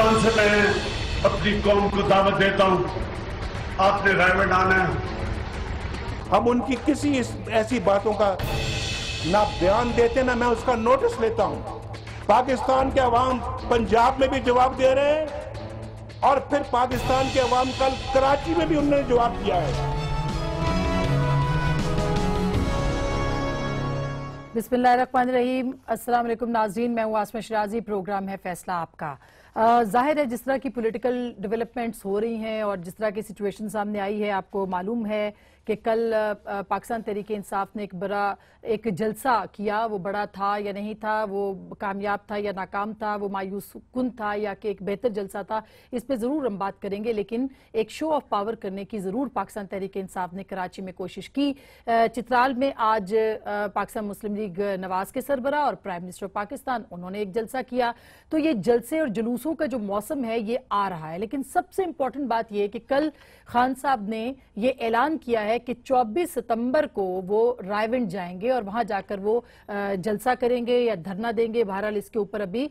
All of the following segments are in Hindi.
पाकिस्तान से मैं अपनी कौम को दावत देता हूं आपने रायमंड आना है हम उनकी किसी इस, ऐसी बातों का ना बयान देते ना मैं उसका नोटिस लेता हूं पाकिस्तान के अवाम पंजाब में भी जवाब दे रहे हैं और फिर पाकिस्तान के अवाम कल कराची में भी उन्होंने जवाब दिया है बिस्मिल्लाम अस्सलाम वालेकुम नाजरीन मैं हूँ आसमा शराजी प्रोग्राम है फैसला आपका जाहिर है जिस तरह की पॉलिटिकल डेवलपमेंट्स हो रही हैं और जिस तरह की सिचुएशन सामने आई है आपको मालूम है कि कल पाकिस्तान तहरीक इंसाफ ने एक बड़ा एक जलसा किया वो बड़ा था या नहीं था वो कामयाब था या नाकाम था वो मायूस कन था या कि एक बेहतर जलसा था इस पर ज़रूर हम बात करेंगे लेकिन एक शो ऑफ पावर करने की ज़रूर पाकिस्तान तहरीक इंसाफ ने कराची में कोशिश की चित्राल में आज पाकिस्तान मुस्लिम लीग नवाज के सरबरा और प्राइम मिनिस्टर ऑफ पाकिस्तान उन्होंने एक जलसा किया तो ये जलसे और जुलूसों का जो मौसम है ये आ रहा है लेकिन सबसे इम्पोर्टेंट बात यह कि कल खान साहब ने यह ऐलान किया है कि 24 सितंबर को वो रायविंड जाएंगे और वहां जाकर वो जलसा करेंगे या धरना देंगे बहरहाल इसके ऊपर अभी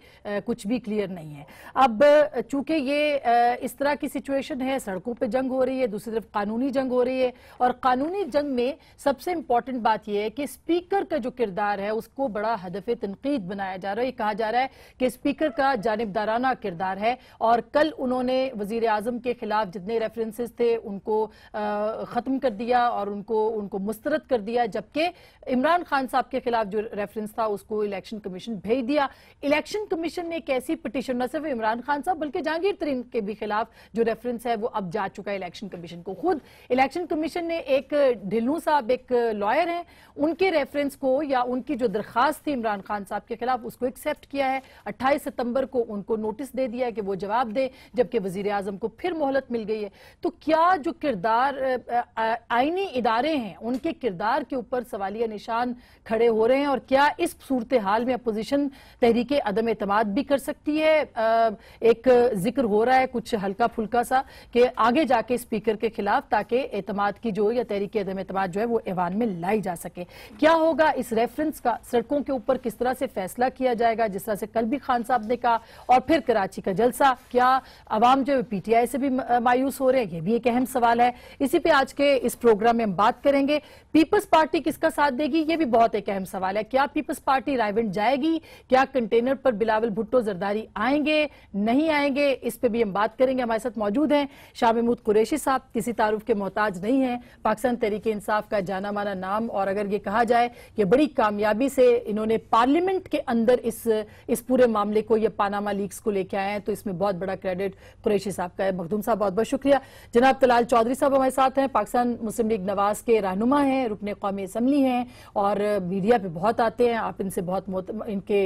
कुछ भी क्लियर नहीं है अब चूंकि ये इस तरह की सिचुएशन है सड़कों पर जंग हो रही है दूसरी तरफ कानूनी जंग हो रही है और कानूनी जंग में सबसे इंपॉर्टेंट बात यह है कि स्पीकर का जो किरदार है उसको बड़ा हदफ तनकीद बनाया जा रहा है ये कहा जा रहा है कि स्पीकर का जानबदाराना किरदार है और कल उन्होंने वजीर आजम के खिलाफ जितने रेफरेंसेज थे उनको ख़त्म कर दिया दिया और उनको उनको मुस्तरद कर दिया जबकि इमरान खान साहब के खिलाफ जो रेफरेंस था उसको इलेक्शन कमीशन भेज दिया इलेक्शन कमीशन ने कैसी ऐसी पिटिशन न सिर्फ इमरान खान साहब बल्कि जहांगीर तरीन के भी खिलाफ जो रेफरेंस है वो अब जा चुका है इलेक्शन कमीशन को खुद इलेक्शन कमीशन ने एक ढिल्लू साहब एक लॉयर हैं उनके रेफरेंस को या उनकी जो दरखास्त थी इमरान खान साहब के खिलाफ उसको एक्सेप्ट किया है अट्ठाईस सितंबर को उनको नोटिस दे दिया कि वो जवाब दें जबकि वजीर आजम को फिर मोहलत मिल गई है तो क्या जो किरदार आईनी इदारे हैं उनके किरदार के ऊपर सवालिया निशान खड़े हो रहे हैं और क्या इस सूरत हाल में अपोजिशन तहरीक अदम अतमाद भी कर सकती है एक जिक्र हो रहा है कुछ हल्का फुल्का सा कि आगे जाके स्पीकर के खिलाफ ताकि एतमाद की जो या तहरीक अदम अतमाद जो है वो ऐवान में लाई जा सके क्या होगा इस रेफरेंस का सड़कों के ऊपर किस तरह से फैसला किया जाएगा जिस तरह से कल भी खान साहब ने कहा और फिर कराची का जलसा क्या आवाम जो है पीटीआई से भी मायूस हो रहे हैं यह भी एक अहम सवाल है इसी पे आज के इस प्रोग्राम में हम बात करेंगे पीपल्स पार्टी किसका साथ देगी ये भी बहुत एक अहम सवाल है क्या पीपल्स पार्टी रायविंड जाएगी क्या कंटेनर पर बिलावल भुट्टो जरदारी आएंगे नहीं आएंगे इस पर भी हम बात करेंगे हमारे साथ मौजूद हैं शाह महमूद कुरेशी साहब किसी तारुफ के मोहताज नहीं है पाकिस्तान तरीके इंसाफ का जाना माना नाम और अगर ये कहा जाए कि बड़ी कामयाबी से इन्होंने पार्लियामेंट के अंदर इस इस पूरे मामले को यह पानामा लीक्स को लेके आए हैं तो इसमें बहुत बड़ा क्रेडिट कुरेशी साहब का है मखदूम साहब बहुत बहुत शुक्रिया जनाब तलाल चौधरी साहब हमारे साथ हैं Pakistan Muslim Muslim League Nawaz के रहनुमा हैं रुकने कौमी असम्बली हैं और मीडिया पे बहुत आते हैं आप इनसे बहुत मोत, इनके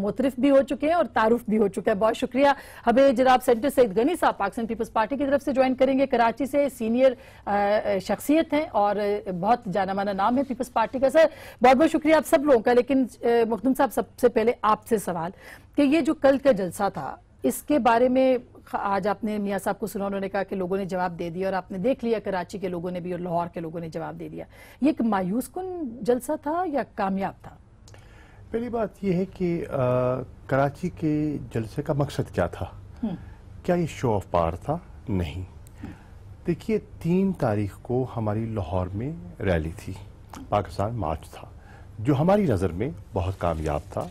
मोतरफ भी हो चुके हैं और तारुफ भी हो चुका है बहुत शुक्रिया हमें जनाब सेंटर सईद गनी साहब पाकिस्तान पीपल्स पार्टी की तरफ से ज्वाइन करेंगे कराची से सीनियर शख्सियत हैं और बहुत जाना माना नाम है पीपल्स पार्टी का सर बहुत बहुत शुक्रिया आप सब लोगों का लेकिन मुखदम साहब सबसे पहले आपसे सवाल कि ये जो कल का जलसा था इसके बारे में आज आपने मियाँ साहब को सुना उन्होंने कहा कि लोगों ने जवाब दे दिया और आपने देख लिया कराची के लोगों ने भी और लाहौर के लोगों ने जवाब दे दिया ये एक मायूस कन जलसा था या कामयाब था पहली बात यह है कि आ, कराची के जलसे का मकसद क्या था हम्म। क्या ये शो ऑफ पार था नहीं हम्म। देखिए तीन तारीख को हमारी लाहौर में रैली थी पाकिस्तान मार्च था जो हमारी नज़र में बहुत कामयाब था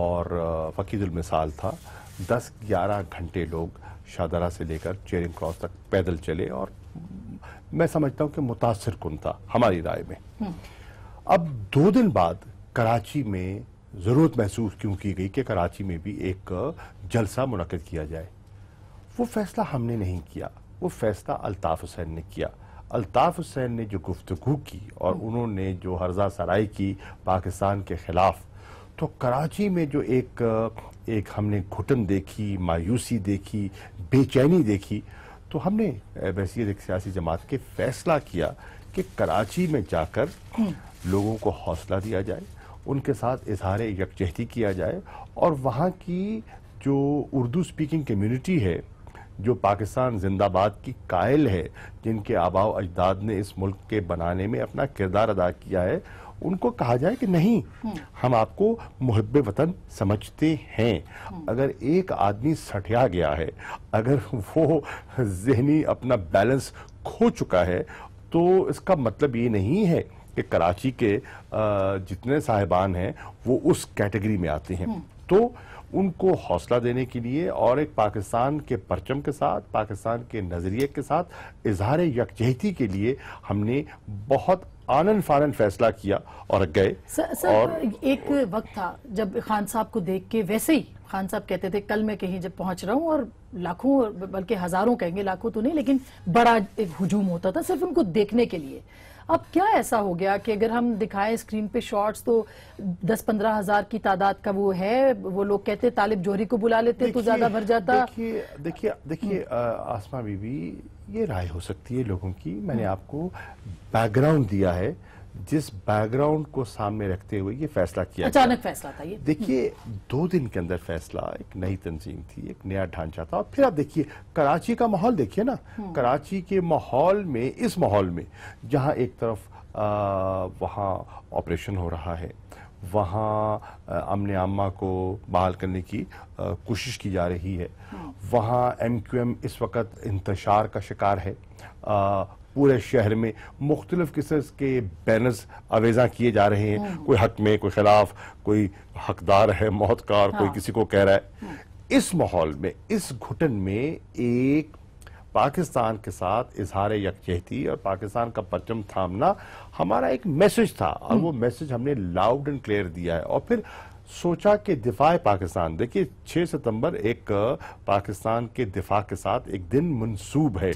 और मिसाल था 10-11 घंटे लोग शाहदरा से लेकर चेरिंग क्रॉस तक पैदल चले और मैं समझता हूं कि मुतासर कन था हमारी राय में हम्म। अब दो दिन बाद कराची में ज़रूरत महसूस क्यों की गई कि कराची में भी एक जलसा मुनद किया जाए वो फैसला हमने नहीं किया वो फैसला अल्ताफ़ हुसैन ने किया अल्ताफ़ हुसैन ने जो गुफ्तु की और हम्म। उन्होंने जो हर्जा सराय की पाकिस्तान के ख़िलाफ़ तो कराची में जो एक एक हमने घुटन देखी मायूसी देखी बेचैनी देखी तो हमने बहसीत एक सियासी जमात के फैसला किया कि कराची में जाकर लोगों को हौसला दिया जाए उनके साथ इजहार यकजहती किया जाए और वहाँ की जो उर्दू स्पीकिंग कम्युनिटी है जो पाकिस्तान जिंदाबाद की कायल है जिनके आबाव अजदाद ने इस मुल्क के बनाने में अपना किरदार अदा किया है उनको कहा जाए कि नहीं हम्म। हम आपको मुहब वतन समझते हैं हम्म। अगर एक आदमी सठिया गया है अगर वो जहनी अपना बैलेंस खो चुका है तो इसका मतलब ये नहीं है कि कराची के जितने साहिबान हैं वो उस कैटेगरी में आते हैं हम्म। तो उनको हौसला देने के लिए और एक पाकिस्तान के परचम के साथ पाकिस्तान के नज़रिए के साथ इजहार यकजहती के लिए हमने बहुत आनन फानन फैसला किया और गए और एक वक्त था जब खान साहब को देख के वैसे ही खान साहब कहते थे कल मैं कहीं जब पहुंच रहा हूं और लाखों बल्कि हजारों कहेंगे लाखों तो नहीं लेकिन बड़ा एक हुजूम होता था सिर्फ उनको देखने के लिए अब क्या ऐसा हो गया कि अगर हम दिखाएं स्क्रीन पे शॉट्स तो दस पंद्रह हजार की तादाद का वो है वो लोग कहते तालिब जोहरी को बुला लेते तो ज्यादा भर जाता देखिए देखिए देखिए हम्म। आसमा बीबी ये राय हो सकती है लोगों की मैंने आपको बैकग्राउंड दिया है जिस बैकग्राउंड को सामने रखते हुए ये फैसला किया अचानक फैसला था ये देखिए दो दिन के अंदर फैसला एक नई तंजीम थी एक नया ढांचा था और फिर आप देखिए कराची का माहौल देखिए ना हम्म। कराची के माहौल में इस माहौल में जहां एक तरफ वहाँ ऑपरेशन हो रहा है वहाँ अमन आमा को बहाल करने की कोशिश की जा रही है हम्म। वहाँ एम क्यू एम इस वक्त इंतशार का शिकार है पूरे शहर में मुख्तलिफ किस्म के बैनर्स आवेजा किए जा रहे हैं हम्म। कोई हक में कोई खिलाफ कोई हकदार है मौतकार हाँ। कोई किसी को कह रहा है हम्म। इस माहौल में इस घुटन में एक पाकिस्तान के साथ इजहार यकजहती और पाकिस्तान का परचम थामना हमारा एक मैसेज था और हम्म। वो मैसेज हमने लाउड एंड क्लियर दिया है और फिर सोचा कि दिफा पाकिस्तान देखिए छह सितंबर एक पाकिस्तान के दिफा के साथ एक दिन मंसूब है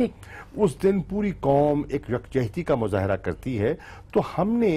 उस दिन पूरी कौम एक यकजहती का मुजाहरा करती है तो हमने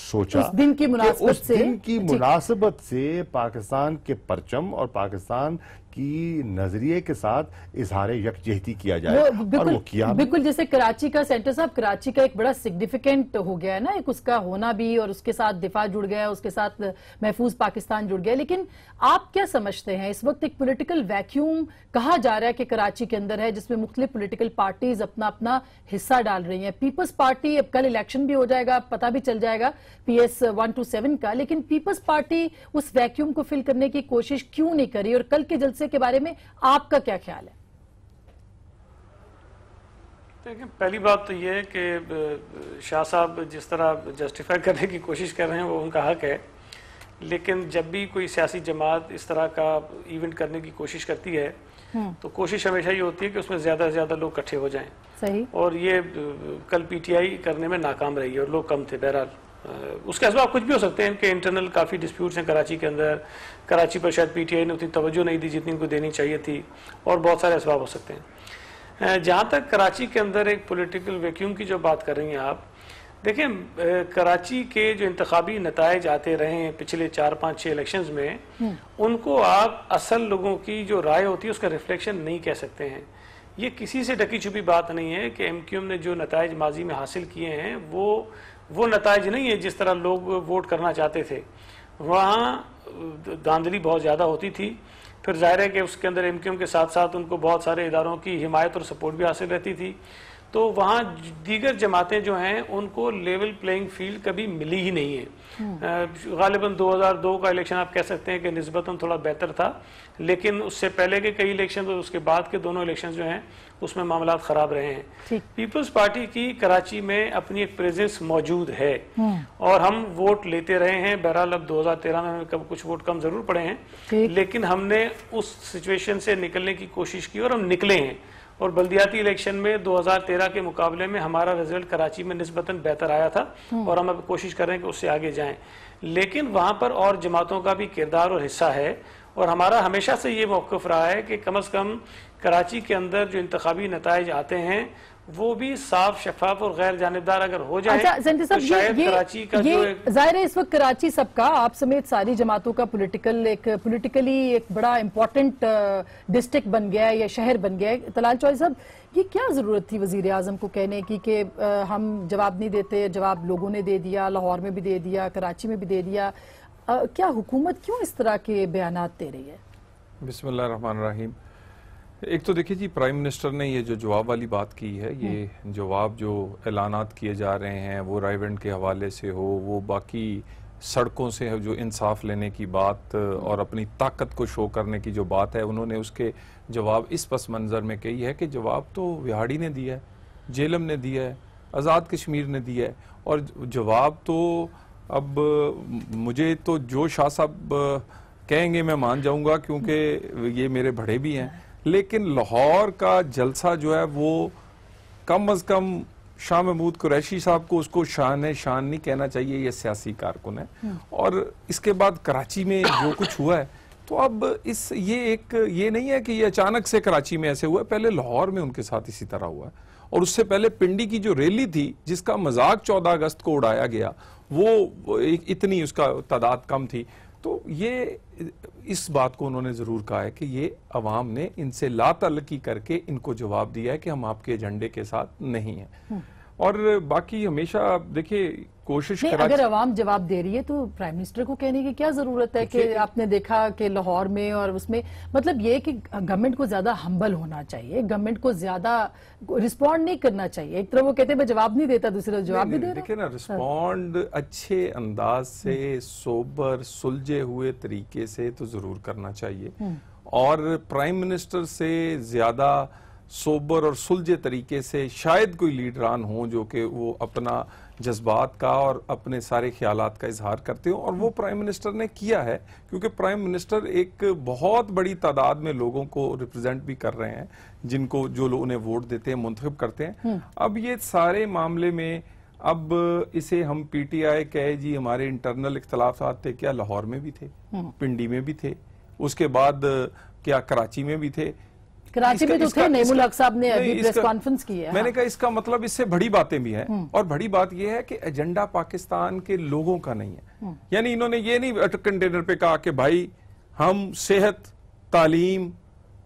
सोचा उस दिन की मुनासबत उस से, दिन की मुनासबत से पाकिस्तान के परचम और पाकिस्तान की नजरिए के साथ इजहार यकजहती किया जाए और वो किया बिल्कुल जैसे कराची का सेंटर साहब कराची का एक बड़ा सिग्निफिकेंट हो गया है ना एक उसका होना भी और उसके साथ दिफा जुड़ गया उसके साथ महफूज पाकिस्तान जुड़ गया लेकिन आप क्या समझते हैं इस वक्त एक पोलिटिकल वैक्यूम कहा जा रहा है कि कराची के अंदर है जिसमें मुख्तलिफ पोलिटिकल पार्टीज अपने अपना अपना हिस्सा डाल रही हैं पीपल्स पार्टी अब कल इलेक्शन भी हो जाएगा पता भी चल जाएगा पीएस 127 का लेकिन पीपल्स पार्टी उस वैक्यूम को फिल करने की कोशिश क्यों नहीं करी और कल के जलसे के बारे में आपका क्या ख्याल है देखिए पहली बात तो ये है कि शाह साहब जिस तरह जस्टिफाई करने की कोशिश कर रहे हैं वो उनका हक है लेकिन जब भी कोई सियासी जमात इस तरह का इवेंट करने की कोशिश करती है हम्म। तो कोशिश हमेशा ये होती है कि उसमें ज्यादा से ज्यादा लोग इकट्ठे हो जाएं सही और ये कल पीटीआई करने में नाकाम रही और लोग कम थे बहरहाल उसके असबाब कुछ भी हो सकते हैं इनके इंटरनल काफ़ी डिस्प्यूट्स हैं कराची के अंदर कराची पर शायद पीटीआई ने उतनी तवज्जो नहीं दी जितनी इनको देनी चाहिए थी और बहुत सारे असबाब हो सकते हैं जहाँ तक कराची के अंदर एक पोलिटिकल वैक्यूम की जो बात कर रही हैं आप देखिए कराची के जो इंतबी नतज आते रहे हैं पिछले चार पाँच छः इलेक्शन में हम्म। उनको आप असल लोगों की जो राय होती है उसका रिफ्लेक्शन नहीं कह सकते हैं ये किसी से डकी छुपी बात नहीं है कि एम क्यू एम ने जो नतज माजी में हासिल किए हैं वो वो नतज नहीं है जिस तरह लोग वोट करना चाहते थे वहाँ धांधली बहुत ज़्यादा होती थी फिर जाहिर है कि उसके अंदर एम क्यू एम के साथ साथ उनको बहुत सारे इदारों की हिमायत और सपोर्ट भी हासिल रहती थी तो वहाँ दीगर जमातें जो हैं उनको लेवल प्लेइंग फील्ड कभी मिली ही नहीं है हम्म। गालिबा 2002 का इलेक्शन आप कह सकते हैं कि नस्बता थोड़ा बेहतर था लेकिन उससे पहले के कई इलेक्शन और उसके बाद के दोनों इलेक्शन जो हैं उसमें मामला खराब रहे हैं पीपल्स पार्टी की कराची में अपनी एक प्रेजेंस मौजूद है हम्म। और हम वोट लेते रहे हैं बहरहाल अब तेरह में कब कुछ वोट कम जरूर पड़े हैं लेकिन हमने उस सिचुएशन से निकलने की कोशिश की और हम निकले हैं और बल्दियाती इलेक्शन में 2013 के मुकाबले में हमारा रिजल्ट कराची में नस्बता बेहतर आया था हम्म। और हम अब कोशिश कर रहे हैं कि उससे आगे जाएं लेकिन वहाँ पर और जमातों का भी किरदार और हिस्सा है और हमारा हमेशा से ये मौकफ रहा है कि कम अज़ कम कराची के अंदर जो इंतबी नतज आते हैं वो भी साफ शफाफ और गैर जानबदार अगर हो जाए अच्छा, तो शायद ये, ये, कराची का ये, जो जाहिर है इस वक्त कराची सबका आप समेत सारी जमातों का पॉलिटिकल एक पॉलिटिकली एक बड़ा इम्पोर्टेंट डिस्ट्रिक्ट बन गया है या शहर बन गया है तलाल चौधरी साहब ये क्या ज़रूरत थी वजीर अजम को कहने की कि हम जवाब नहीं देते जवाब लोगों ने दे दिया लाहौर में भी दे दिया कराची में भी दे दिया आ, क्या हुकूमत क्यों इस तरह के बयान दे रही है बिसमीम एक तो देखिए जी प्राइम मिनिस्टर ने ये जो जवाब वाली बात की है ये हम्म। जवाब जो ऐलान किए जा रहे हैं वो रायवेंड के हवाले से हो वो बाकी सड़कों से जो इंसाफ लेने की बात हम्म। और अपनी ताकत को शो करने की जो बात है उन्होंने उसके जवाब इस पस मंज़र में कही है कि जवाब तो विहाड़ी ने दिया है जेलम ने दिया है आज़ाद कश्मीर ने दिया है और जवाब तो अब मुझे तो जो शाह साहब कहेंगे मैं मान जाऊँगा क्योंकि हम्म। ये मेरे बड़े भी हैं लेकिन लाहौर का जलसा जो है वो कम अज कम शाह महमूद कुरैशी साहब को उसको शान है शान नहीं कहना चाहिए यह सियासी कारकुन है हम्म। और इसके बाद कराची में जो कुछ हुआ है तो अब इस ये एक ये नहीं है कि ये अचानक से कराची में ऐसे हुआ है पहले लाहौर में उनके साथ इसी तरह हुआ है और उससे पहले पिंडी की जो रैली थी जिसका मजाक 14 अगस्त को उड़ाया गया वो इतनी उसका तादाद कम थी तो ये इस बात को उन्होंने ज़रूर कहा है कि ये अवाम ने इनसे लातलकी करके इनको जवाब दिया है कि हम आपके एजेंडे के साथ नहीं है हम्म। और बाकी हमेशा देखिए कोशिश नहीं, अगर आवाम जवाब दे रही है तो प्राइम मिनिस्टर को कहने की क्या जरूरत है कि आपने देखा कि लाहौर में और उसमें मतलब ये कि गवर्नमेंट को ज्यादा हम्बल होना चाहिए गवर्नमेंट को ज्यादा रिस्पॉन्ड नहीं करना चाहिए एक तरफ वो कहते हैं मैं जवाब नहीं देता दूसरी तरफ जवाब भी दे देखिए ना रिस्पॉन्ड हाँ। अच्छे अंदाज से सोबर हम्म। सुलझे हुए तरीके से तो जरूर करना चाहिए हम्म। और प्राइम मिनिस्टर से ज्यादा सोबर और सुलझे तरीके से शायद कोई लीडरान हों जो कि वो अपना जज्बात का और अपने सारे ख्याल का इजहार करते हो और वो प्राइम मिनिस्टर ने किया है क्योंकि प्राइम मिनिस्टर एक बहुत बड़ी तादाद में लोगों को रिप्रेजेंट भी कर रहे हैं जिनको जो लोग उन्हें वोट देते हैं मुंतब करते हैं हम्म। अब ये सारे मामले में अब इसे हम पीटीआई कहे जी हमारे इंटरनल इख्तलाफ थे क्या लाहौर में भी थे हम्म। पिंडी में भी थे उसके बाद क्या कराची में भी थे कराची में तो थे नेमुल हक साहब ने अभी प्रेस कॉन्फ्रेंस की है मैंने हाँ। कहा इसका मतलब इससे बड़ी बातें भी है हम्म। और बड़ी बात यह है कि एजेंडा पाकिस्तान के लोगों का नहीं है हम्म। यानी इन्होंने ये नहीं कंटेनर पे कहा कि भाई हम सेहत तालीम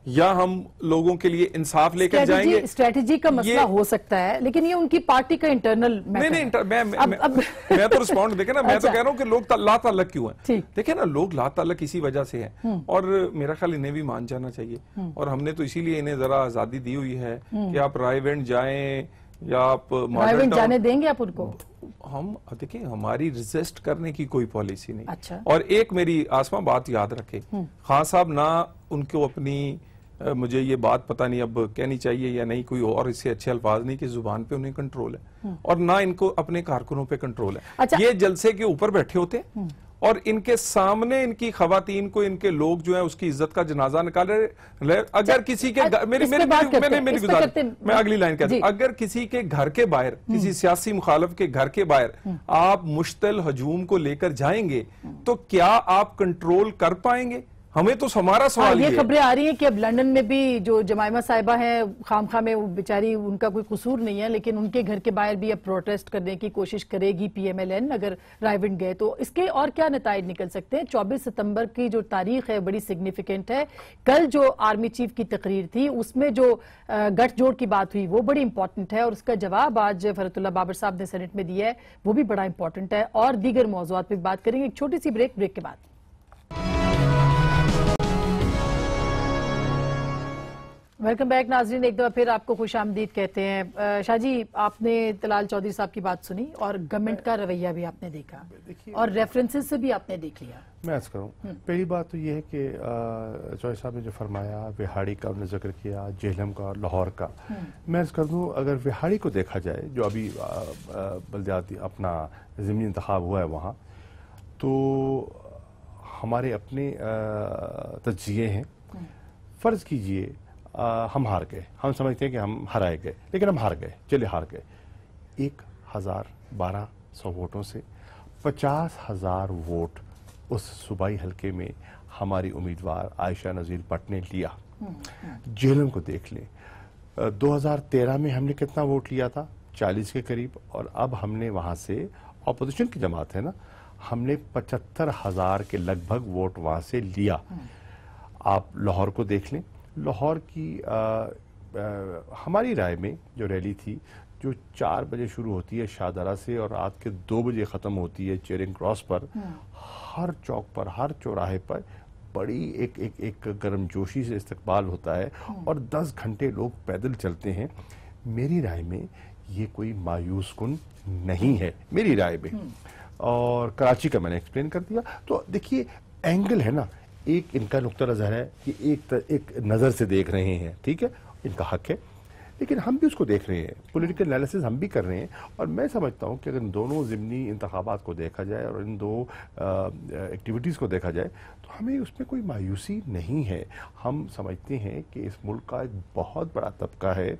या हम लोगों के लिए इंसाफ लेकर जाएंगे स्ट्रेटजी का मसला हो सकता है लेकिन ये उनकी पार्टी का इंटरनल नहीं नहीं इंटर, मैं, अब, मैं, अब, मैं तो रिस्पॉन्ड देखे ना मैं तो अच्छा। कह रहा हूँ कि लोग ला तलक क्यों है देखे ना लोग ला तलक इसी वजह से हैं हम्म। और मेरा ख्याल इन्हें भी मान जाना चाहिए हम्म। और हमने तो इसीलिए इन्हें जरा आजादी दी हुई है हम्म। कि आप रायवेंड जाए या आप रायवेंड जाने देंगे आप उनको हम देखिए हमारी रिजिस्ट करने की कोई पॉलिसी नहीं अच्छा और एक मेरी आसमा बात याद रखे खान साहब ना उनको अपनी मुझे ये बात पता नहीं अब कहनी चाहिए या नहीं कोई और इससे अच्छे अल्फाज नहीं कि जुबान पे उन्हें कंट्रोल है हम्म। और ना इनको अपने कारकुनों पे कंट्रोल है अच्छा, ये जलसे के ऊपर बैठे होते हैं हम्म। और इनके सामने इनकी खातन को इनके लोग जो है उसकी इज्जत का जनाजा रहे अगर अच्छा, किसी के अच्छा, मेरी मेरी मैंने मेरी, मेरी गुजार मैं अगली लाइन कहता हूँ अगर किसी के घर के बाहर हम्म। किसी सियासी मुखालफ के घर के बाहर आप मुश्तल हजूम को लेकर जाएंगे तो क्या आप कंट्रोल कर पाएंगे हमें तो हमारा हाँ, सवाल ये खबरें आ रही हैं कि अब लंदन में भी जो जमायमा साहिबा हैं खाम खा में बेचारी उनका कोई कसूर नहीं है लेकिन उनके घर के बाहर भी अब प्रोटेस्ट करने की कोशिश करेगी पीएमएलएन अगर रायविंड गए तो इसके और क्या नतज निकल सकते हैं 24 सितंबर की जो तारीख है बड़ी सिग्निफिकेंट है कल जो आर्मी चीफ की तकरीर थी उसमें जो गठजोड़ की बात हुई वो बड़ी इंपॉर्टेंट है और उसका जवाब आज फरतुल्ला बाबर साहब ने सेनेट में दिया है वो भी बड़ा इंपॉर्टेंट है और दीगर मौजूद पर बात करेंगे एक छोटी सी ब्रेक ब्रेक के बाद वेलकम बैक नाजरीन एक दफ़ा फिर आपको खुश आमदीद कहते हैं शाहजी आपने तलाल चौधरी साहब की बात सुनी और गवर्नमेंट का रवैया भी आपने देखा और रेफरेंसेस से भी आपने देख लिया मैं ऐसा करूँ हम्म। पहली बात तो यह है कि चौधरी साहब ने जो फरमाया विहाड़ी का उन्होंने जिक्र किया जेहलम का लाहौर का हम्म। मैं ऐसा कर दूँ अगर विहाड़ी को देखा जाए जो अभी बल्दियाती अपना ज़मीन इंतखब हुआ है वहाँ तो हमारे अपने तजिए हैं हम्म। फ़र्ज़ कीजिए आ, हम हार गए हम समझते हैं कि हम हराए गए लेकिन हम हार गए चलिए हार गए एक हज़ार बारह सौ वोटों से पचास हज़ार वोट उस सूबाई हलके में हमारी उम्मीदवार आयशा नज़ीर भट्ट ने लिया जेलम को देख लें 2013 में हमने कितना वोट लिया था 40 के करीब और अब हमने वहाँ से अपोजिशन की जमात है ना हमने पचहत्तर हज़ार के लगभग वोट वहाँ से लिया आप लाहौर को देख लें लाहौर की आ, आ, हमारी राय में जो रैली थी जो चार बजे शुरू होती है शाहदरा से और रात के दो बजे ख़त्म होती है चेरिंग क्रॉस पर हम्म। हर चौक पर हर चौराहे पर बड़ी एक एक एक गर्मजोशी से इस्तकबाल होता है हम्म। और दस घंटे लोग पैदल चलते हैं मेरी राय में ये कोई मायूस कन नहीं है मेरी राय में हम्म। और कराची का मैंने एक्सप्लेन कर दिया तो देखिए एंगल है ना एक इनका नुकता नज़र है कि एक एक नज़र से देख रहे हैं ठीक है इनका हक है लेकिन हम भी उसको देख रहे हैं पॉलिटिकल एनालिसिस हम भी कर रहे हैं और मैं समझता हूँ कि अगर इन दोनों ज़मनी इंतबात को देखा जाए और इन दो एक्टिविटीज़ को देखा जाए तो हमें उसमें कोई मायूसी नहीं है हम समझते हैं कि इस मुल्क का एक बहुत बड़ा तबका है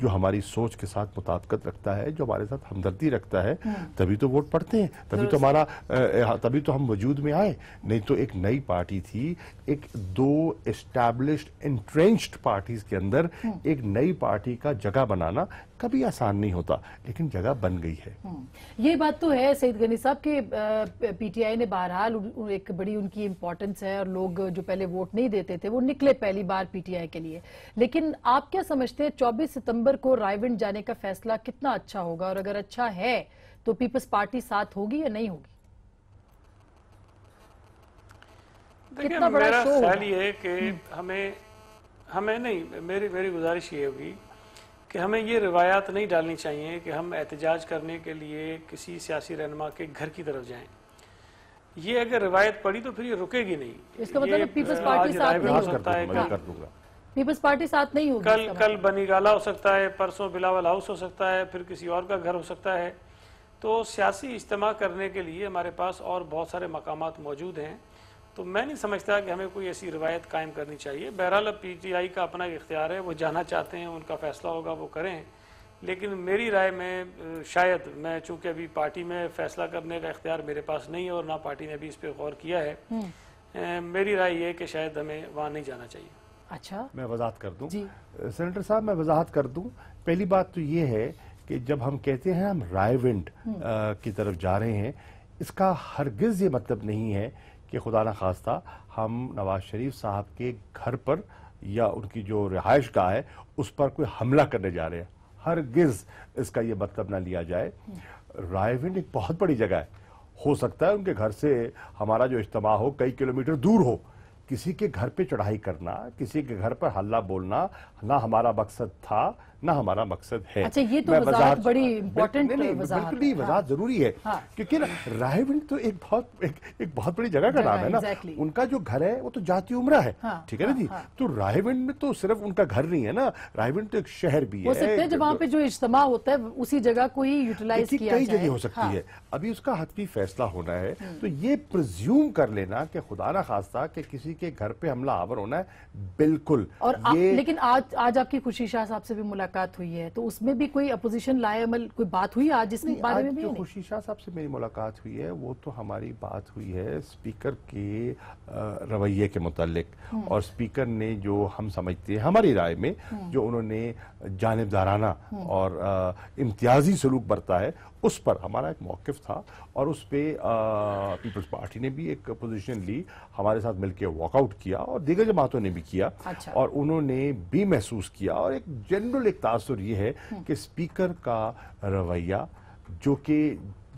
जो हमारी सोच के साथ मुताबकत रखता है जो हमारे साथ हमदर्दी रखता है हम्म। तभी तो वोट पड़ते हैं तभी तो हमारा तभी तो हम वजूद में आए नहीं तो एक नई पार्टी थी एक दो एस्टैब्लिश इंट्रेंच्ड पार्टीज के अंदर हम्म। एक नई पार्टी का जगह बनाना कभी आसान नहीं होता लेकिन जगह बन गई है हम्म। ये बात तो है सईद गनी साहब के पीटीआई ने बहरहाल एक बड़ी उनकी इम्पोर्टेंस है और लोग जो पहले वोट नहीं देते थे वो निकले पहली बार पीटीआई के लिए लेकिन आप क्या समझते हैं चौबीस सितंबर नवंबर को रायविंड जाने का फैसला कितना अच्छा होगा और अगर अच्छा है तो पीपल्स पार्टी साथ होगी या नहीं होगी कितना बड़ा शो ख्याल ये कि हम्म। हमें हमें नहीं मेरी मेरी गुजारिश ये होगी कि हमें ये रिवायात नहीं डालनी चाहिए कि हम एहतजाज करने के लिए किसी सियासी रहनमा के घर की तरफ जाएं ये अगर रिवायत पड़ी तो फिर ये रुकेगी नहीं इसका मतलब पीपल्स पार्टी साथ नहीं हो है पीपल्स पार्टी साथ नहीं होगी कल कल मतलब। बनीगाला हो सकता है परसों बिलावल हाउस हो सकता है फिर किसी और का घर हो सकता है तो सियासी इज्तम करने के लिए हमारे पास और बहुत सारे मकाम मौजूद हैं तो मैं नहीं समझता कि हमें कोई ऐसी रिवायत कायम करनी चाहिए बहरहाल अब पीटीआई का अपना इख्तियार है वो जाना चाहते हैं उनका फैसला होगा वो करें लेकिन मेरी राय में शायद मैं चूंकि अभी पार्टी में फैसला करने का इख्तियार मेरे पास नहीं है और ना पार्टी ने अभी इस पर गौर किया है हम्म। मेरी राय ये है कि शायद हमें वहाँ नहीं जाना चाहिए अच्छा मैं वजाहत कर दूं जी सेनेटर साहब मैं वजाहत कर दूं पहली बात तो ये है कि जब हम कहते हैं हम रायविंड हम्म। की तरफ जा रहे हैं इसका हरगिज़ ये मतलब नहीं है कि खुदा न खास्ता हम नवाज शरीफ साहब के घर पर या उनकी जो रिहाइश गाह है उस पर कोई हमला करने जा रहे हैं हरगिज़ इसका ये मतलब ना लिया जाए हम्म। रायविंड एक बहुत बड़ी जगह है हो सकता है उनके घर से हमारा जो इज्तम हो कई किलोमीटर दूर हो किसी के घर पे चढ़ाई करना किसी के घर पर हल्ला बोलना ना हमारा मकसद था ना हमारा मकसद है अच्छा ये तो वजाहत बड़ी इम्पोर्टेंट बिल्कुल वजाहत हाँ। जरूरी है हाँ। क्योंकि ना रायविंड तो एक बहुत एक बहुत बड़ी जगह का नाम है ना उनका जो घर है वो तो जाती उम्र है हाँ, ठीक है ना जी तो रायविंड में तो सिर्फ उनका घर नहीं है ना रायविंड तो एक शहर भी है जब वहाँ पे जो इज्तम होता है उसी जगह को ही यूटिलाइज कई जगह हो सकती है अभी उसका हतमी फैसला होना है हम्म। तो ये प्रज्यूम कर लेना कि खुदा ना खास्ता कि किसी के घर पे हमला आवर होना है बिल्कुल और लेकिन आज आज आपकी खुशी शाह साहब से भी मुलाकात मुलाकात हुई है तो उसमें भी कोई अपोजिशन लाए अमल कोई बात हुई आज इसके बारे में भी खुशी शाह साहब से मेरी मुलाकात हुई है वो तो हमारी बात हुई है स्पीकर के रवैये के मुतालिक हम्म। और स्पीकर ने जो हम समझते हैं हमारी राय में हम्म। जो उन्होंने जानबदाराना हम्म। और इम्तियाजी सलूक बरता है उस पर हमारा एक मौकफ़ था और उस पर पीपल्स पार्टी ने भी एक पोजीशन ली हमारे साथ मिलकर वॉकआउट किया और दीगर जमातों ने भी किया अच्छा। और उन्होंने भी महसूस किया और एक जनरल एक तासर यह है हम्म। कि स्पीकर का रवैया जो कि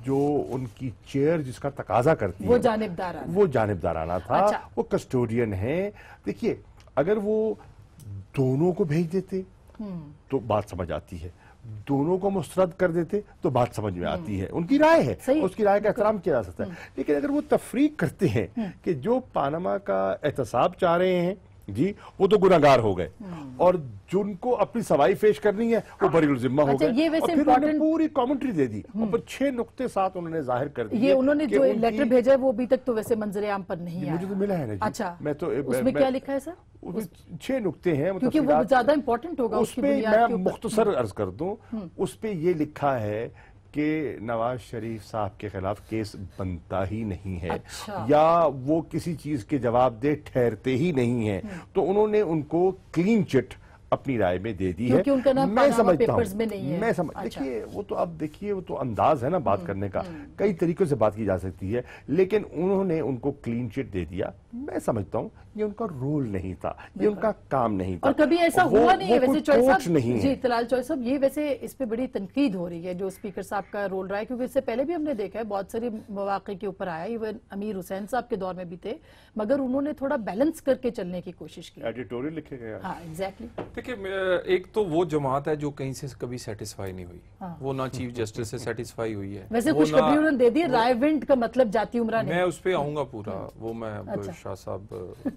जो उनकी चेयर जिसका तकाजा करती वो है वो जानबदाराना था अच्छा। वो कस्टोडियन है देखिए अगर वो दोनों को भेज देते हम्म। तो बात समझ आती है दोनों को मुस्तरद कर देते तो बात समझ में आती है उनकी राय है उसकी राय का एहतराम किया जा सकता है हम्म। लेकिन अगर वो तफरीक करते हैं हम्म। कि जो पानमा का एहतसाब चाह रहे हैं जी वो तो गुनागार हो गए हम्म। और जिनको अपनी सवाई पेश करनी है वो हाँ। बड़ी जिम्मा हो अच्छा, गए पूरी कमेंट्री दे दी हम्म। और छह नुकते साथ उन्होंने जाहिर कर दिए ये उन्होंने जो लेटर भेजा है वो अभी तक तो वैसे मंजरे आम पर नहीं है मुझे तो मिला है ना अच्छा मैं तो उसमें क्या लिखा है सर छह नुकते हैं मतलब क्योंकि वो ज्यादा इंपॉर्टेंट होगा उसमें मैं मुख्तसर हम्म। अर्ज कर दूं उस पर यह लिखा है कि नवाज शरीफ साहब के खिलाफ केस बनता ही नहीं है अच्छा। या वो किसी चीज के जवाब दे ठहरते ही नहीं है हम्म। तो उन्होंने उनको क्लीन चिट अपनी राय में दे दी है उनका नाम मैं समझता हूँ मैं समझ अच्छा। देखिए वो तो अब देखिए वो तो अंदाज है ना बात हम्म, करने का हम्म। कई तरीकों से बात की जा सकती है लेकिन उन्होंने उनको क्लीन चिट दे दिया मैं समझता हूँ ये उनका रोल नहीं था ये उनका काम नहीं था और कभी ऐसा वो, हुआ नहीं है वैसे चॉइस नहीं जी तलाल चॉइस साहब ये वैसे इस पर बड़ी तनकीद हो रही है जो स्पीकर साहब का रोल रहा है क्योंकि इससे पहले भी हमने देखा है बहुत सारे मौाक़े के ऊपर आया इवन अमीर हुसैन साहब के दौर में भी थे मगर उन्होंने थोड़ा बैलेंस करके चलने की कोशिश की एडिटोरियल लिखे गए हाँ एग्जैक्टली देखिए एक तो वो जमात है जो कहीं से कभी सेटिस्फाई नहीं हुई हाँ। वो ना चीफ जस्टिस से सेटिस्फाई हुई है वैसे कुछ कभी उन्होंने दे दी रायविंड का मतलब जाति उम्र मैं उस पर आऊंगा पूरा वो मैं अच्छा। शाह साहब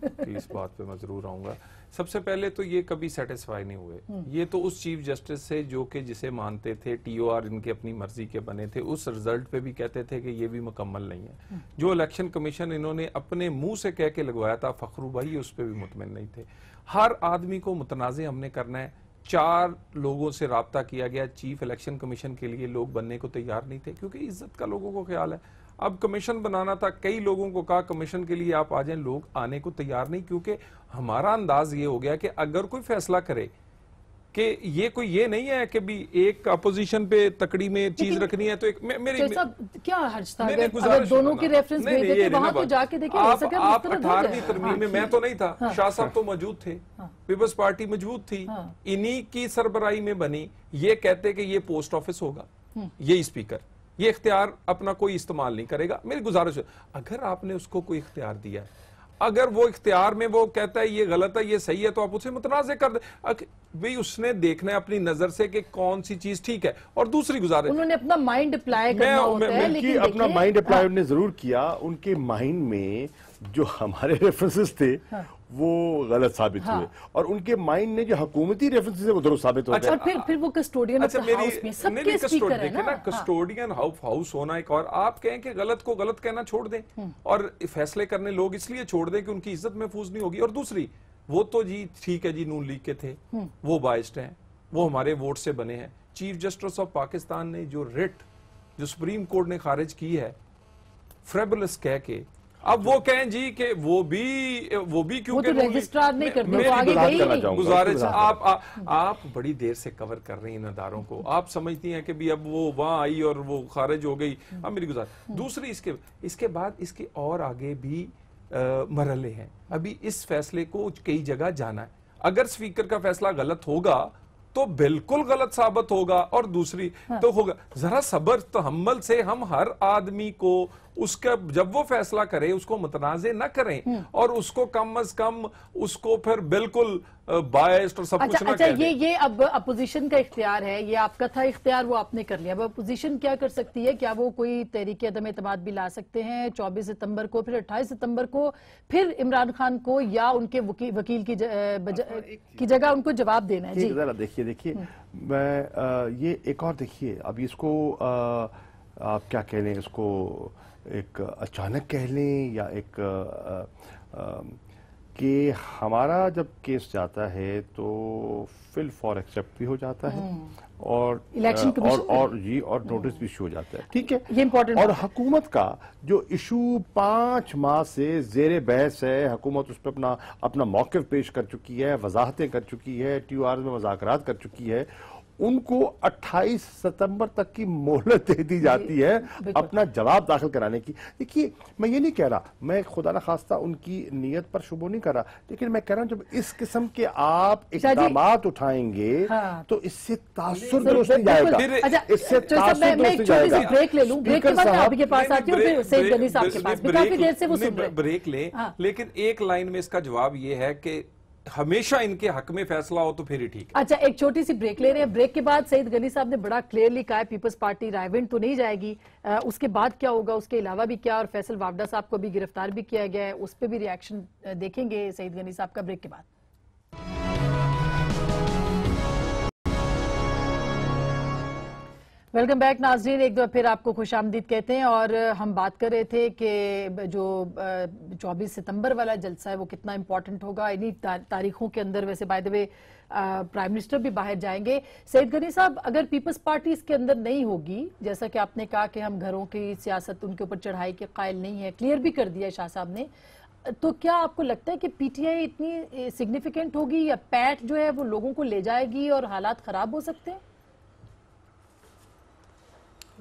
की इस बात पे मैं जरूर आऊंगा सबसे पहले तो ये कभी सेटिस्फाई नहीं हुए हम्म। ये तो उस चीफ जस्टिस से जो कि जिसे मानते थे टीओआर इनके अपनी मर्जी के बने थे उस रिजल्ट पे भी कहते थे कि ये भी मुकम्मल नहीं है हम्म। जो इलेक्शन कमीशन इन्होंने अपने मुंह से कह के लगवाया था फखरू भाई उस पर भी मुतमिन नहीं थे हर आदमी को मुतनाज़ हमने करना है चार लोगों से रबता किया गया चीफ इलेक्शन कमीशन के लिए लोग बनने को तैयार नहीं थे क्योंकि इज्जत का लोगों को ख्याल है अब कमीशन बनाना था कई लोगों को कहा कमीशन के लिए आप आ जाएं लोग आने को तैयार नहीं क्योंकि हमारा अंदाज ये हो गया कि अगर कोई फैसला करे कि ये कोई ये नहीं है कि भी एक अपोजिशन पे तकड़ी में चीज रखनी है तो एक मे, मेरी क्या अगर दोनों की रेफरेंस भेज देते वहां तो जाके देखिए आप तरमीम में हाँ, मैं तो नहीं था हाँ। शाह साहब तो मौजूद थे पीपल्स पार्टी मौजूद थी हाँ। इन्हीं की सरबराही में बनी ये कहते कि ये पोस्ट ऑफिस होगा हम्म। ये स्पीकर ये इख्तियार अपना कोई इस्तेमाल नहीं करेगा मेरी गुजारिश अगर आपने उसको कोई इख्तियार दिया अगर वो इख्तियार में वो कहता है ये गलत है ये सही है तो आप उसे मुतनाज़ कर दे भाई उसने देखना है अपनी नजर से कि कौन सी चीज ठीक है और दूसरी गुजारे उन्होंने अपना माइंड अप्लाई लेकिन अपना माइंड अप्लाई उन्होंने जरूर किया उनके माइंड में जो हमारे रेफरेंसेस थे हाँ। वो गलत साबित हाँ। हुए और उनके माइंड ने जो हकूमती रेफरेंस है वो दुरुस्त साबित हो गए और अच्छा, फिर फिर वो कस्टोडियन अच्छा, मेरी, हाउस में सबके स्पीकर है ना कस्टोडियन हाउस होना एक और आप कहें कि गलत को गलत कहना छोड़ दें हम्म। और फैसले करने लोग इसलिए छोड़ दें कि उनकी इज्जत महफूज नहीं होगी और दूसरी वो तो जी ठीक है जी नून लीग के थे हम्म। वो बाइस्ड हैं वो हमारे वोट से बने हैं चीफ जस्टिस ऑफ पाकिस्तान ने जो रिट जो सुप्रीम कोर्ट ने खारिज की है फ्रेबुलस कह के अब वो कहें जी कि वो भी वो भी क्यों तो रजिस्ट्रार नहीं करते वो आगे गई गुजारिश आप आ, आप बड़ी देर से कवर कर रहे हैं इन अदारों को आप समझती हैं कि भी अब वो वहां आई और वो खारिज हो गई अब मेरी गुजार हम्म। दूसरी इसके इसके बाद इसके और आगे भी मरहले हैं अभी इस फैसले को कई जगह जाना है अगर स्पीकर का फैसला गलत होगा तो बिल्कुल गलत साबित होगा और दूसरी हाँ। तो होगा जरा सबर तहमल से हम हर आदमी को उसका जब वो फैसला करे उसको मतनाजे न करें हम्म। और उसको कम अज कम उसको फिर बिल्कुल बायस्ड और सब अच्छा, कुछ ना अच्छा, ये ये अब अपोजिशन का इख्तियार है ये आपका था इख्तियार वो आपने कर लिया अब अपोजिशन क्या कर सकती है क्या वो कोई तहरीक अदम एतम भी ला सकते हैं चौबीस सितंबर को फिर अट्ठाईस सितंबर को फिर इमरान खान को या उनके वकी, वकील की, ज, बज, हाँ, की जगह उनको जवाब देना है जी देखिए देखिए हम्म। मैं ये एक और देखिए अब इसको आप क्या कह लें इसको एक अचानक कह लें या एक कि हमारा जब केस जाता है तो फिल फॉर एक्सेप्ट भी हो जाता है हम्म। और इलेक्शन और और जी और हम्म। नोटिस भी इशू हो जाता है ठीक है ये इम्पोर्टेंट और हुकूमत का जो इशू पांच माह से जेर बहस है हुकूमत उस पर अपना अपना मौके पेश कर चुकी है वजाहतें कर चुकी है टी आर में मजाक कर चुकी है उनको 28 सितंबर तक की मोहलत दे दी जाती है अपना जवाब दाखिल कराने की देखिए मैं ये नहीं कह रहा मैं खुदा ना खास्ता उनकी नीयत पर शुभ नहीं कर रहा लेकिन मैं कह रहा हूँ जब इस किस्म के आप अच्छा, इकदाम उठाएंगे हाँ। तो इससे तासुर जाएगा अच्छा, इससे ब्रेक ले हाँ। लेकिन एक लाइन में इसका जवाब ये है कि हमेशा इनके हक में फैसला हो तो फिर ही ठीक है अच्छा एक छोटी सी ब्रेक ले रहे हैं ब्रेक के बाद सईद गनी साहब ने बड़ा क्लियरली कहा है पीपल्स पार्टी रायविंड तो नहीं जाएगी आ, उसके बाद क्या होगा उसके अलावा भी क्या और फैसल वावडा साहब को भी गिरफ्तार भी किया गया है उस पर भी रिएक्शन देखेंगे सईद गनी साहब का ब्रेक के बाद वेलकम बैक नाजरीन एक बार फिर आपको खुश आमदीद कहते हैं और हम बात कर रहे थे कि जो 24 सितंबर वाला जलसा है वो कितना इम्पोर्टेंट होगा इन्हीं तारीखों के अंदर वैसे by the way prime minister भी बाहर जाएंगे सैद गनी साहब अगर पीपल्स पार्टी इसके अंदर नहीं होगी जैसा कि आपने कहा कि हम घरों की सियासत उनके ऊपर चढ़ाई के कायल नहीं है क्लियर भी कर दिया शाह साहब ने तो क्या आपको लगता है कि पीटीआई इतनी सिग्निफिकेंट होगी या पैट जो है वो लोगों को ले जाएगी और हालात खराब हो सकते हैं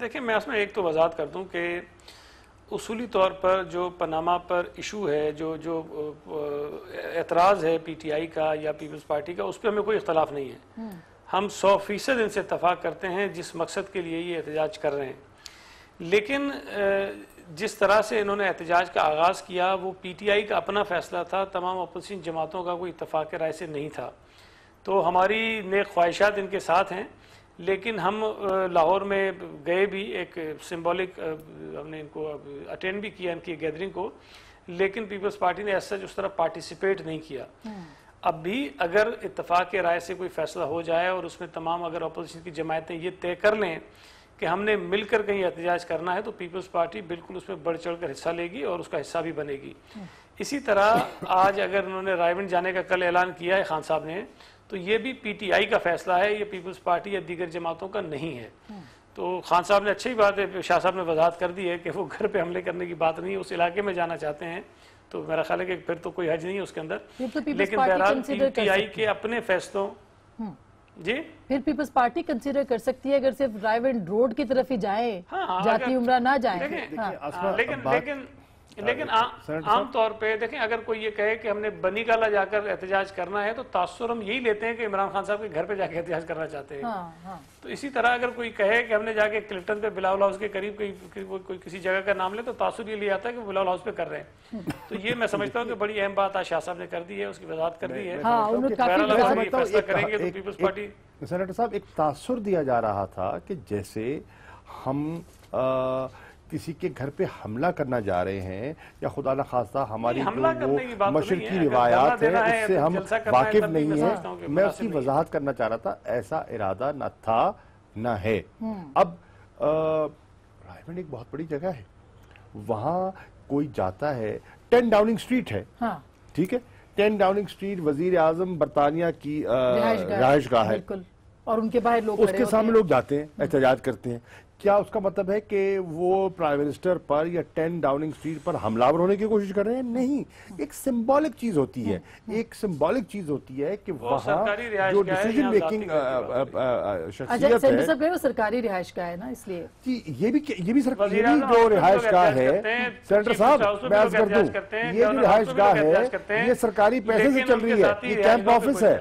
देखिए मैं उसमें एक तो वजात कर दूं कि उसूली तौर पर जो पनामा पर इशू है जो जो एतराज़ है पी टी आई का या पीपल्स पार्टी का उस पर हमें कोई इख्तलाफ नहीं है हम्म। हम सौ फीसद इनसे इतफाक़ करते हैं जिस मकसद के लिए ये एहतजाज कर रहे हैं लेकिन जिस तरह से इन्होंने एहतजाज का आगाज़ किया वो पी टी आई का अपना फ़ैसला था तमाम अपोजिशन जमातों का कोई इतफाक़ राय से नहीं था तो हमारी नेक ख्वाहिशात इनके साथ हैं लेकिन हम लाहौर में गए भी एक सिंबॉलिक हमने इनको अटेंड भी किया इनकी गैदरिंग को लेकिन पीपल्स पार्टी ने ऐसा उस तरह पार्टिसिपेट नहीं किया हम्म। अब भी अगर इतफाक के राय से कोई फैसला हो जाए और उसमें तमाम अगर अपोजिशन की जमायतें ये तय कर लें कि हमने मिलकर कहीं एहतजाज करना है तो पीपल्स पार्टी बिल्कुल उसमें बढ़ चढ़ कर हिस्सा लेगी और उसका हिस्सा भी बनेगी हम्म। इसी तरह आज अगर उन्होंने रायविंड जाने का कल ऐलान किया है खान साहब ने तो ये भी पीटीआई का फैसला है ये पीपल्स पार्टी या दीगर जमातों का नहीं है हम्म। तो खान साहब ने अच्छी बात है शाह साहब ने वजात कर दी है कि वो घर पे हमले करने की बात नहीं उस इलाके में जाना चाहते हैं तो मेरा ख्याल है कि फिर तो कोई हज नहीं है उसके अंदर तो लेकिन बहरहाल पीटीआई के अपने फैसलों हम्म। जी फिर पीपल्स पार्टी कंसीडर कर सकती है अगर सिर्फ ड्राइव एंड रोड की तरफ ही जाए हाँ, जाती उम्र ना जाए लेकिन हाँ। हाँ, लेकिन लेकिन तो आमतौर पे देखें अगर कोई ये कहे कि हमने बनी काला जाकर एहतजाज करना है तो तासुर हम यही लेते हैं कि इमरान खान साहब के घर पे जाके एहतजाज करना चाहते हैं हाँ, हाँ। तो इसी तरह अगर कोई कहे कि हमने जाके क्लिफ्टन पे बिलावल हाउस के करीब कोई कि, कि, किसी जगह का नाम ले तो तासुर ये लिया था कि बिलावल हाउस पे कर रहे हैं तो ये मैं समझता हूँ कि बड़ी अहम बात आज शाह साहब ने कर दी है उसकी वजहत कर दी है पीपल्स हाँ, पार्टी तो साहब एक तासुर दिया जा रहा था कि जैसे हम किसी के घर पे हमला करना जा रहे हैं या खुदा न खासा हमारी जो वो तो मशरकी रिवायात है उससे तो हम वाकिफ नहीं है मैं उसकी वजाहत करना चाह रहा था ऐसा इरादा न था न है हम्म। अब रायमंड एक बहुत बड़ी जगह है वहाँ कोई जाता है टेन डाउनिंग स्ट्रीट है हाँ। ठीक है टेन डाउनिंग स्ट्रीट वजीर आजम बरतानिया की रहायश गाह है और उनके बाहर लोग उसके सामने लोग जाते हैं हम्म। एहतजाज करते हैं क्या उसका मतलब है कि वो प्राइम मिनिस्टर पर या टेन डाउनिंग स्ट्रीट पर हमलावर होने की कोशिश कर रहे हैं नहीं एक सिंबॉलिक चीज होती है एक सिंबॉलिक चीज होती है कि वहाँ जो डिसीजन अच्छा, मेकिंग सरकारी रिहायश का है ना इसलिए ये भी ये भी सरकारी भी जो तो रिहायश का है सेंटर साहब मैं कर दूं ये जो रिहाइश गाह है ये सरकारी पैसे से चल रही है ये कैंप ऑफिस है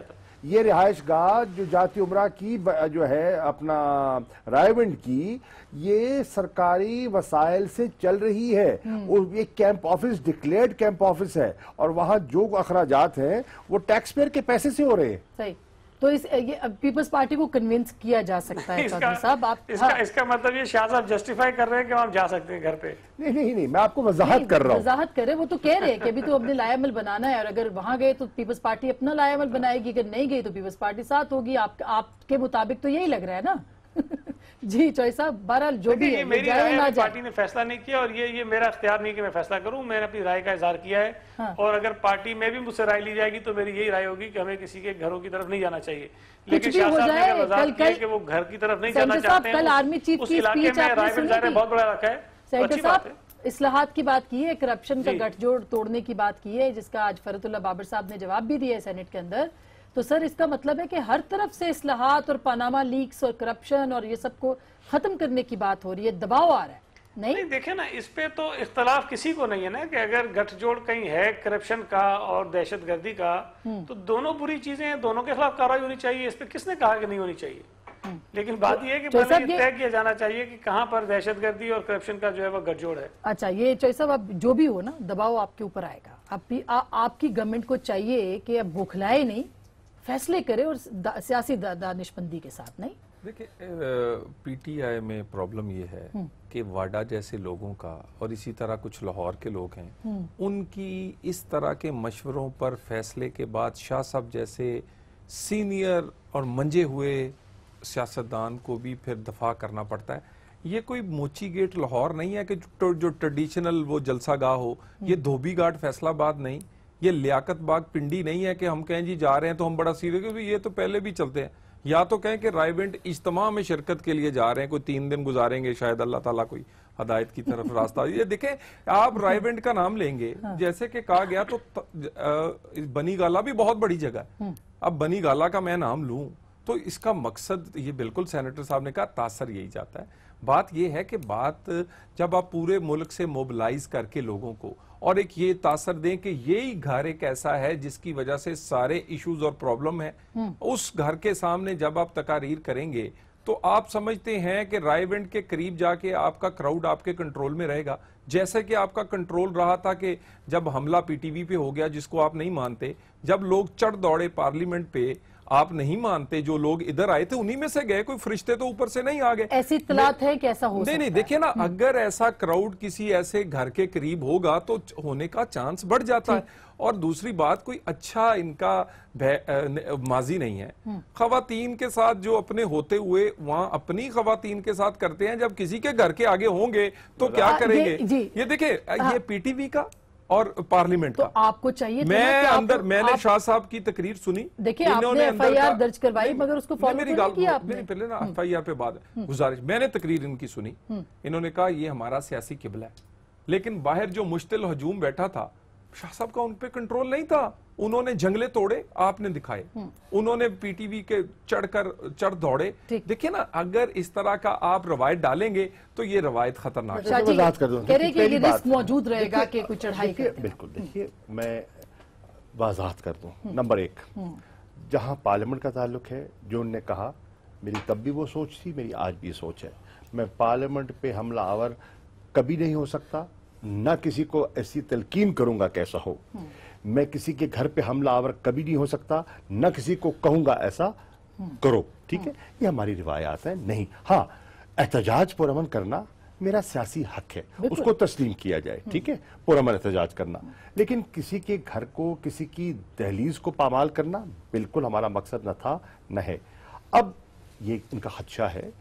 ये रिहायश गाह जो जाति उमरा की जो है अपना रायवंड की ये सरकारी वसाइल से चल रही है और हम्म। ये camp office declared camp office है और वहाँ जो अखराज हैं वो टैक्स पेयर के पैसे से हो रहे हैं तो इस ये पीपल्स पार्टी को कन्विंस किया जा सकता है चौधरी साहब आप इसका, हाँ। इसका मतलब ये शाह साहब जस्टिफाई कर रहे हैं कि हम जा सकते हैं घर पे नहीं नहीं नहीं मैं आपको वजाहत कर रहा हूँ वजाहत कर रहे वो तो कह रहे हैं कि अभी तो अपने लायामल बनाना है और अगर वहाँ गए तो पीपल्स पार्टी अपना लायामल बनाएगी अगर नहीं गई तो पीपल्स पार्टी साथ होगी आपके मुताबिक तो यही लग रहा है ना जी चौसा साहब बहरहाल जो भी है, मेरी राय है पार्टी ने फैसला नहीं किया और ये ये मेरा अख्तियार नहीं कि मैं फैसला करूं मैंने अपनी राय का इजहार किया है हाँ। और अगर पार्टी में भी मुझसे राय ली जाएगी तो मेरी यही राय होगी कि हमें किसी के घरों की तरफ नहीं जाना चाहिए लेकिन शाह साहब ने कि वो घर की तरफ नहीं जाना चाहते कल आर्मी चीफ बहुत बड़ा रखा है तो इसलाहत की बात की है करप्शन का गठजोड़ तोड़ने की बात की है जिसका आज फरतुल्ला बाबर साहब ने जवाब भी दिया है सेनेट के अंदर तो सर इसका मतलब है कि हर तरफ से असलाहत और पानामा लीक्स और करप्शन और ये सबको खत्म करने की बात हो रही है दबाव आ रहा है नहीं, नहीं देखे ना इस पे तो इख्तलाफ किसी को नहीं है ना कि अगर गठजोड़ कहीं है करप्शन का और दहशत गर्दी का हम्म। तो दोनों बुरी चीजें हैं दोनों के खिलाफ कार्रवाई होनी चाहिए इस पे किसने कहा कि नहीं होनी चाहिए हम्म। लेकिन बात यह है कि पहले तो तय किया जाना चाहिए कि कहाँ पर दहशतगर्दी और करप्शन का जो है वो गठजोड़ है अच्छा ये चौई साहब अब जो भी हो ना दबाव आपके ऊपर आएगा आपकी गवर्नमेंट को चाहिए कि अब बौखलाए नहीं फैसले करे और सियासी दा, दानिशबंदी के साथ नहीं देखिए पीटीआई में प्रॉब्लम ये है हम्म। कि वाडा जैसे लोगों का और इसी तरह कुछ लाहौर के लोग हैं हम्म। उनकी इस तरह के मशवरों पर फैसले के बाद शाह साहब जैसे सीनियर और मंजे हुए सियासतदान को भी फिर दफा करना पड़ता है ये कोई मोची गेट लाहौर नहीं है कि जो ट्रेडिशनल वो जलसा गाह हो ये हम्म। धोबी घाट फैसलाबाद नहीं ये लियाकत बाग पिंडी नहीं है कि हम कहें जी जा रहे हैं तो हम बड़ा सीधे क्योंकि ये तो पहले भी चलते हैं या तो कहें कि रायबेंट इज्तम में शिरकत के लिए जा रहे हैं कोई तीन दिन गुजारेंगे शायद अल्लाह ताला कोई हदायत की तरफ रास्ता ये देखें आप रायबेंट का नाम लेंगे हाँ। जैसे कि कहा गया तो बनी गाला भी बहुत बड़ी जगह हम्म। अब बनी गाला का मैं नाम लू तो इसका मकसद ये बिल्कुल सेनेटर साहब ने कहा तासर यही जाता है बात यह है कि बात जब आप पूरे मुल्क से मोबिलाइज करके लोगों को और एक ये तासर दें कि यही घर एक ऐसा है जिसकी वजह से सारे इश्यूज और प्रॉब्लम है हम्म। उस घर के सामने जब आप तकारीर करेंगे तो आप समझते हैं कि रायवेंड के करीब जाके आपका क्राउड आपके कंट्रोल में रहेगा जैसे कि आपका कंट्रोल रहा था कि जब हमला पीटीवी पे हो गया जिसको आप नहीं मानते जब लोग चढ़ दौड़े पार्लियामेंट पे आप नहीं मानते जो लोग इधर आए थे उन्हीं में से गए कोई फरिश्ते तो ऊपर से नहीं आ गए ऐसी इतलात है कि ऐसा हो नहीं नहीं देखिए ना हम्म। अगर ऐसा क्राउड किसी ऐसे घर के करीब होगा तो होने का चांस बढ़ जाता है और दूसरी बात कोई अच्छा इनका माजी नहीं है हम्म। खातन के साथ जो अपने होते हुए वहाँ अपनी खातन के साथ करते हैं जब किसी के घर के आगे होंगे तो हाँ, क्या करेंगे ये, ये देखिए ये पीटीवी हाँ। का और पार्लियामेंट तो आपको चाहिए मैं अंदर मैंने शाह साहब की तकरीर सुनी देखिए आपने एफआईआर दर्ज करवाई मगर उसको फॉलो नहीं तो किया आपने पहले ना हम्म। एफआईआर पे बात हम्म। गुजारिश मैंने तकरीर इनकी सुनी हम्म। इन्होंने कहा ये हमारा सियासी किबला है लेकिन बाहर जो मुश्तिल हजूम बैठा था शाह साहब का उनपे कंट्रोल नहीं था उन्होंने जंगले तोड़े आपने दिखाए हम्म। उन्होंने पीटीवी के चढ़कर चढ़ दौड़े देखिए ना अगर इस तरह का आप रवायत डालेंगे तो ये रवायत खतरनाक है मौजूद रहेगा कि कुछ चढ़ाई बिल्कुल हम्म। देखिए मैं वाजात कर दू हम्म। नंबर एक जहां पार्लियामेंट का ताल्लुक है जो उनने कहा मेरी तब भी वो सोच थी मेरी आज भी सोच है मैं पार्लियामेंट पे हमला आवर कभी नहीं हो सकता ना किसी को ऐसी तलकीन करूंगा कैसा हो मैं किसी के घर पे हमला आवर कभी नहीं हो सकता न किसी को कहूंगा ऐसा करो ठीक है ये हमारी रिवायात है नहीं हाँ एहतजाज पुरमन करना मेरा सियासी हक है उसको तस्लीम किया जाए हम्म। ठीक है पुरमन एहतजाज करना लेकिन किसी के घर को किसी की दहलीज को पामाल करना बिल्कुल हमारा मकसद न था न है अब ये इनका खदशा है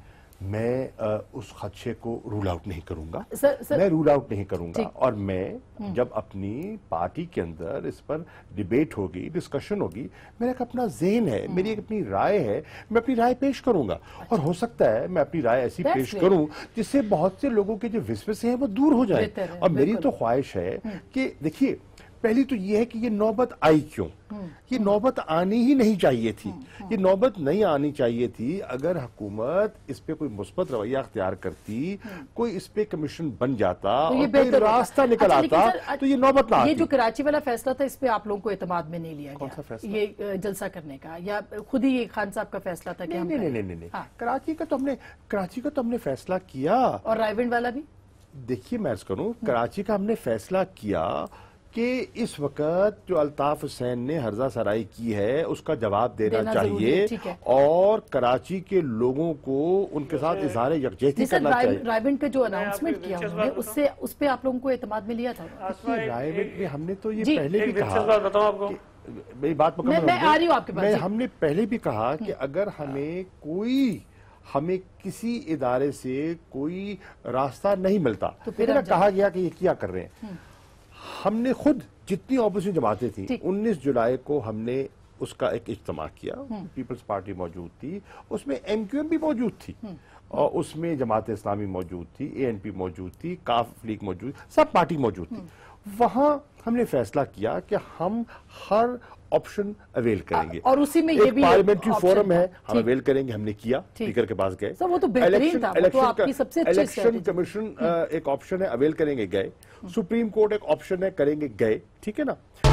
मैं उस खदशे को रूल आउट नहीं करूंगा सर, सर, मैं रूल आउट नहीं करूंगा और मैं हम्म। जब अपनी पार्टी के अंदर इस पर डिबेट होगी डिस्कशन होगी मेरा एक अपना जेन है हम्म। मेरी एक अपनी राय है मैं अपनी राय पेश करूंगा अच्छा। और हो अच्छा। सकता है मैं अपनी राय ऐसी पेश करूं जिससे बहुत से लोगों के जो विस्वे हैं वो दूर हो जाए और मेरी तो ख्वाहिश है हम्म। कि देखिए पहली तो ये है कि ये नौबत आई क्यों हम्म। ये नौबत आनी ही नहीं चाहिए थी हम्म, हम्म। ये नौबत नहीं आनी चाहिए थी अगर हुकूमत इस पे कोई मुस्बत रवैया अख्तियार करती कोई इस पे कमीशन बन जाता तो और रास्ता निकल अच्छा, आता तो ये नौबत ना ये जो कराची वाला फैसला था इस पे आप लोगों को एतमाद में नहीं लिया फैसला ये जलसा करने का या खुद ही खान साहब का फैसला था हाँ। कराची का तो हमने कराची का तो हमने फैसला किया और रायविंड वाला भी देखिए मैं करूँ कराची का हमने फैसला किया कि इस वक्त जो अल्ताफ हुसैन ने हर्जा सराई की है उसका जवाब देना, देना चाहिए और कराची के लोगों को उनके साथ इजहार यकजहती करना चाहिए रायबंड का जो अनाउंसमेंट किया उन्होंने उससे उस पर आप लोगों को एतमाद में लिया था रायबंड में हमने तो ये पहले भी कहा मेरी बात मैं आ रही आपके पास हमने पहले भी कहा कि हम्म। अगर हमें कोई हमें किसी इदारे से कोई रास्ता नहीं मिलता तो फिर कहा गया कि ये क्या कर रहे हैं हम्म। हमने खुद जितनी ऑपोजिशन जमातें थी 19 जुलाई को हमने उसका एक इज्तम किया पीपल्स हम्म। पार्टी मौजूद थी उसमें एम क्यू एम भी मौजूद थी हम्म। और उसमें जमात इस्लामी मौजूद थी ए एन पी मौजूद थी काफ लीग मौजूद सब पार्टी मौजूद थी हम्म। वहाँ हमने फैसला किया कि हम हर ऑप्शन अवेल करेंगे और उसी में ये भी पार्लियामेंट्री फोरम है हम अवेल करेंगे हमने किया स्पीकर के पास गए वो तो इलेक्शन तो कमीशन हम्म। एक ऑप्शन है अवेल करेंगे गए सुप्रीम हम्म। कोर्ट एक ऑप्शन है करेंगे गए ठीक है ना